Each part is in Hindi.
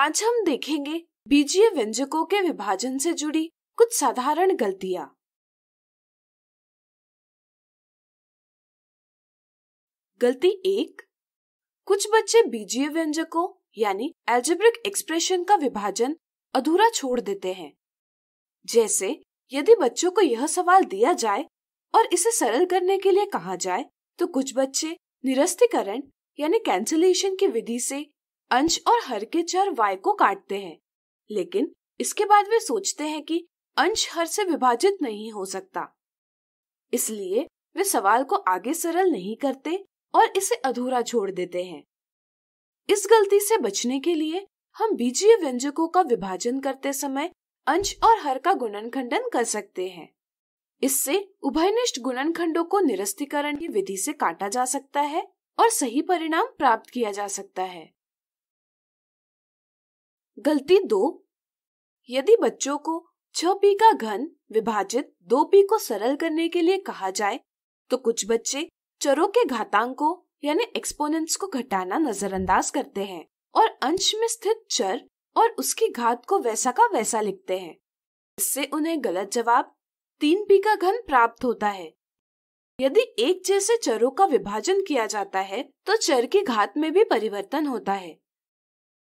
आज हम देखेंगे बीजीय व्यंजकों के विभाजन से जुड़ी कुछ साधारण गलतियां गलती एक कुछ बच्चे बीजीय व्यंजकों यानी एल्जेब्रिक एक्सप्रेशन का विभाजन अधूरा छोड़ देते हैं जैसे यदि बच्चों को यह सवाल दिया जाए और इसे सरल करने के लिए कहा जाए तो कुछ बच्चे निरस्तीकरण यानी कैंसिलेशन की विधि से अंश और हर के चर वाय को काटते हैं लेकिन इसके बाद वे सोचते हैं कि अंश हर से विभाजित नहीं हो सकता इसलिए वे सवाल को आगे सरल नहीं करते और इसे अधूरा छोड़ देते हैं इस गलती से बचने के लिए हम बीजीय व्यंजकों का विभाजन करते समय अंश और हर का गुणन खंडन कर सकते हैं इससे उभयनिष्ठ गुणन खंडों को निरस्तीकरण की विधि से काटा जा सकता है और सही परिणाम प्राप्त किया जा सकता है गलती दो यदि बच्चों को छ पी का घन विभाजित दो पी को सरल करने के लिए कहा जाए तो कुछ बच्चे चरों के घातांकों यानी एक्सपोनेंट्स को घटाना नजरअंदाज करते हैं और अंश में स्थित चर और उसकी घात को वैसा का वैसा लिखते हैं इससे उन्हें गलत जवाब तीन पी का घन प्राप्त होता है यदि एक जैसे चरों का विभाजन किया जाता है तो चर की घात में भी परिवर्तन होता है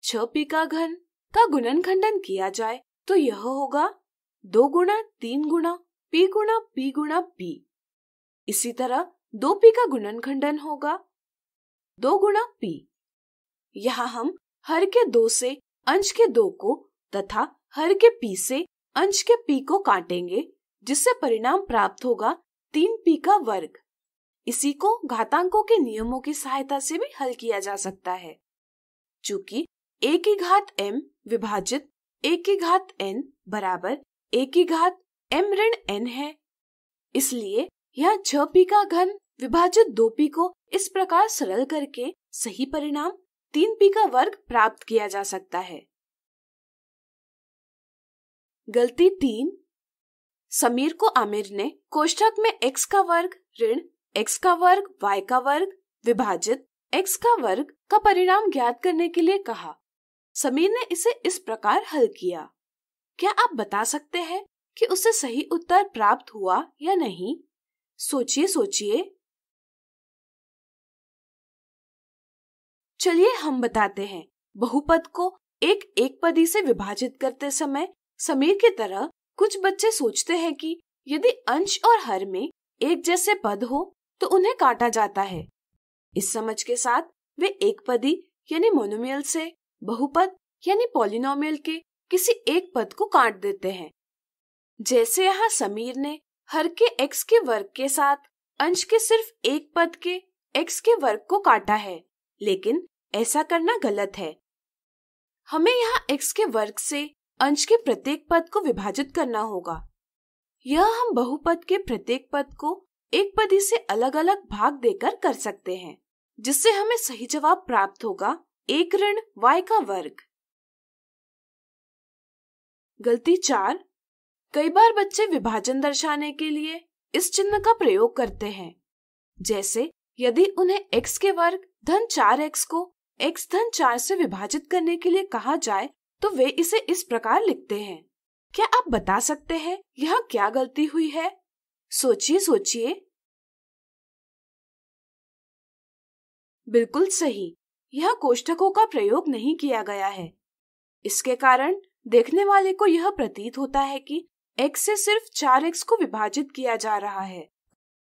छ पी का घन का गुणन खंडन किया जाए तो यह होगा दो गुणा तीन गुणा पी गुणा पी गुणा पी इसी तरह दो पी का गुणन खंडन होगा दो गुणा पी यहाँ हम हर के दो से अंश के दो को तथा हर के पी से अंश के पी को काटेंगे जिससे परिणाम प्राप्त होगा तीन पी का वर्ग इसी को घातांकों के नियमों की सहायता से भी हल किया जा सकता है चूंकि ए की घात एम विभाजित ए की घात एन बराबर ए की घात एम ऋण एन है इसलिए यह छ पी का घन विभाजित दो पी को इस प्रकार सरल करके सही परिणाम तीन पी का वर्ग प्राप्त किया जा सकता है गलती तीन समीर को आमिर ने कोष्ठक में x का वर्ग ऋण x का वर्ग y का वर्ग विभाजित x का वर्ग का परिणाम ज्ञात करने के लिए कहा समीर ने इसे इस प्रकार हल किया क्या आप बता सकते हैं कि उसे सही उत्तर प्राप्त हुआ या नहीं सोचिए सोचिए चलिए हम बताते हैं बहुपद को एक एक पदी से विभाजित करते समय समीर की तरह कुछ बच्चे सोचते हैं कि यदि अंश और हर में एक जैसे पद हो तो उन्हें काटा जाता है इस समझ के साथ वे एक पदी यानी मोनोमियल से बहुपद यानी पॉलिनोमियल के किसी एक पद को काट देते हैं जैसे यहाँ समीर ने हर के x के वर्ग के साथ अंश के सिर्फ एक पद के x के वर्ग को काटा है लेकिन ऐसा करना गलत है हमें यहाँ x के वर्ग से अंश के प्रत्येक पद को विभाजित करना होगा यह हम बहुपद के प्रत्येक पद को एक पद से अलग अलग भाग देकर कर सकते हैं जिससे हमें सही जवाब प्राप्त होगा एक ऋण वाई का वर्ग गलती चार कई बार बच्चे विभाजन दर्शाने के लिए इस चिन्ह का प्रयोग करते हैं जैसे यदि उन्हें x के वर्ग धन चार एक्स को x धन चार से विभाजित करने के लिए कहा जाए तो वे इसे इस प्रकार लिखते हैं क्या आप बता सकते हैं यहाँ क्या गलती हुई है सोचिए सोचिए बिल्कुल सही यह कोष्ठकों का प्रयोग नहीं किया गया है इसके कारण देखने वाले को यह प्रतीत होता है कि x से सिर्फ चार एक्स को विभाजित किया जा रहा है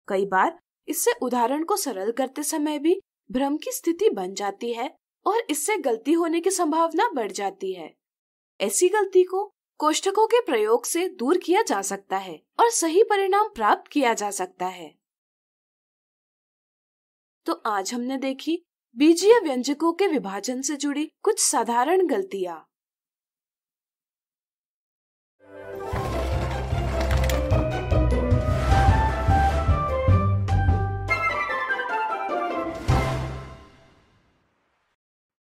कई बार इससे उदाहरण को सरल करते समय भी भ्रम की स्थिति बन जाती है और इससे गलती होने की संभावना बढ़ जाती है ऐसी गलती को कोष्ठकों के प्रयोग से दूर किया जा सकता है और सही परिणाम प्राप्त किया जा सकता है तो आज हमने देखी बीजीय व्यंजकों के विभाजन से जुड़ी कुछ साधारण गलतियाँ